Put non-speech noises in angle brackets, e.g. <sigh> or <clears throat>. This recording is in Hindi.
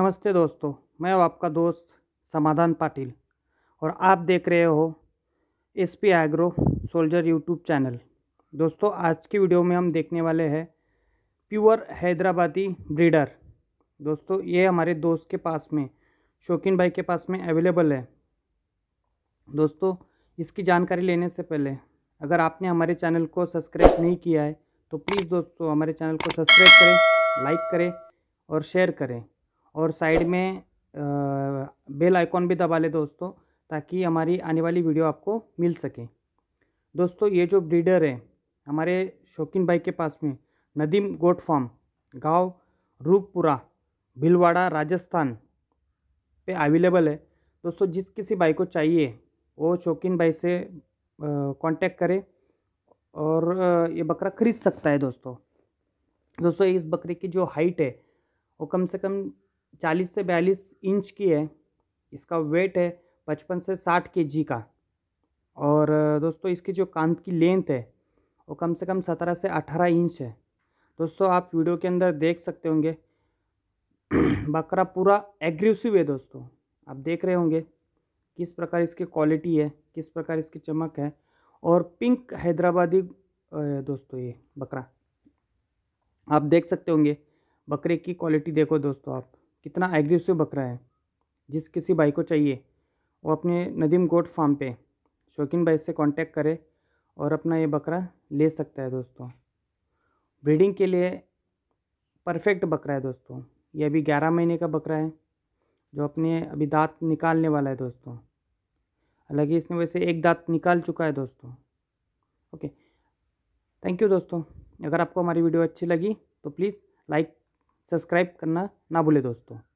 नमस्ते दोस्तों मैं हूँ आपका दोस्त समाधान पाटिल और आप देख रहे हो S P agro soldier YouTube channel दोस्तों आज की वीडियो में हम देखने वाले हैं प्योर हैदराबादी ब्रीडर दोस्तों ये हमारे दोस्त के पास में शौकीन भाई के पास में अवेलेबल है दोस्तों इसकी जानकारी लेने से पहले अगर आपने हमारे चैनल को सब्सक्राइब नहीं किया है तो प्लीज़ दोस्तों हमारे चैनल को सब्सक्राइब करें लाइक करें और शेयर करें और साइड में बेल आइकॉन भी दबा लें दोस्तों ताकि हमारी आने वाली वीडियो आपको मिल सके दोस्तों ये जो ब्रीडर है हमारे शौकीन भाई के पास में नदीम गोट फार्म गांव रूपपुरा भिलवाड़ा राजस्थान पे अवेलेबल है दोस्तों जिस किसी भाई को चाहिए वो शौकीन भाई से कांटेक्ट करे और ये बकरा ख़रीद सकता है दोस्तों दोस्तों इस बकरे की जो हाइट है वो कम से कम चालीस से बयालीस इंच की है इसका वेट है पचपन से साठ के जी का और दोस्तों इसकी जो कांत की लेंथ है वो कम से कम सत्रह से अठारह इंच है दोस्तों आप वीडियो के अंदर देख सकते होंगे <clears throat> बकरा पूरा एग्रेसिव है दोस्तों आप देख रहे होंगे किस प्रकार इसकी क्वालिटी है किस प्रकार इसकी चमक है और पिंक हैदराबादी दोस्तों ये बकरा आप देख सकते होंगे बकरे की क्वालिटी देखो दोस्तों आप कितना एग्रेसिव बकरा है जिस किसी भाई को चाहिए वो अपने नदीम गोट फार्म पे शौकीन भाई से कांटेक्ट करे और अपना ये बकरा ले सकता है दोस्तों ब्रीडिंग के लिए परफेक्ट बकरा है दोस्तों ये अभी ग्यारह महीने का बकरा है जो अपने अभी दांत निकालने वाला है दोस्तों हालांकि इसने वैसे एक दांत निकाल चुका है दोस्तों ओके थैंक यू दोस्तों अगर आपको हमारी वीडियो अच्छी लगी तो प्लीज़ लाइक सब्सक्राइब करना ना भूले दोस्तों